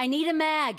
I need a mag.